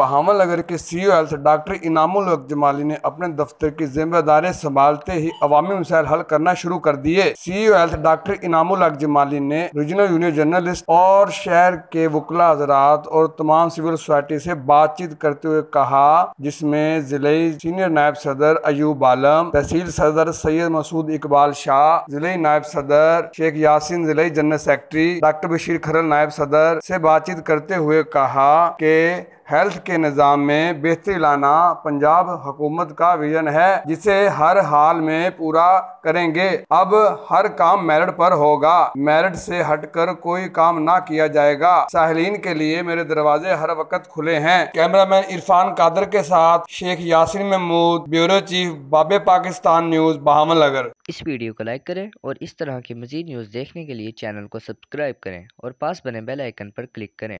Bahama नगर के C O health doctor Inamul Jamali ने अपने दफ्तर की जिम्मेदारी संभालते ही अवामी मसाइल हल करना शुरू कर दिए C O health doctor Inamul Jamali ने रीजनल यूनियन जर्नलिस्ट और शहर के वकला हजरात और तमाम सिविल सोसाइटी से बातचीत करते हुए कहा जिसमे जिले सीनियर नायब सदर अयूब आलम तहसील सदर सैयद मसूद इकबाल शाह जिले नायब सदर शेख यासिन जिले general secretary doctor Bashir Kharal नायब सदर से बातचीत करते हुए कहा के हेल्थ के निज़ाम में बेहतरी लाना पंजाब हुकूमत का विजन है जिसे हर हाल में पूरा करेंगे अब हर काम मेरिट पर होगा मेरिट से हटकर कोई काम ना किया जाएगा साहलीन के लिए मेरे दरवाजे हर वक्त खुले हैं कैमरामैन इरफान कादर के साथ शेख यासिन महमूद ब्यूरो चीफ बाबे पाकिस्तान न्यूज बहामल नगर इस वीडियो को लाइक करें और इस तरह की मजीद न्यूज देखने के लिए चैनल को सब्सक्राइब करें और पास बने बेलाइकन पर क्लिक करें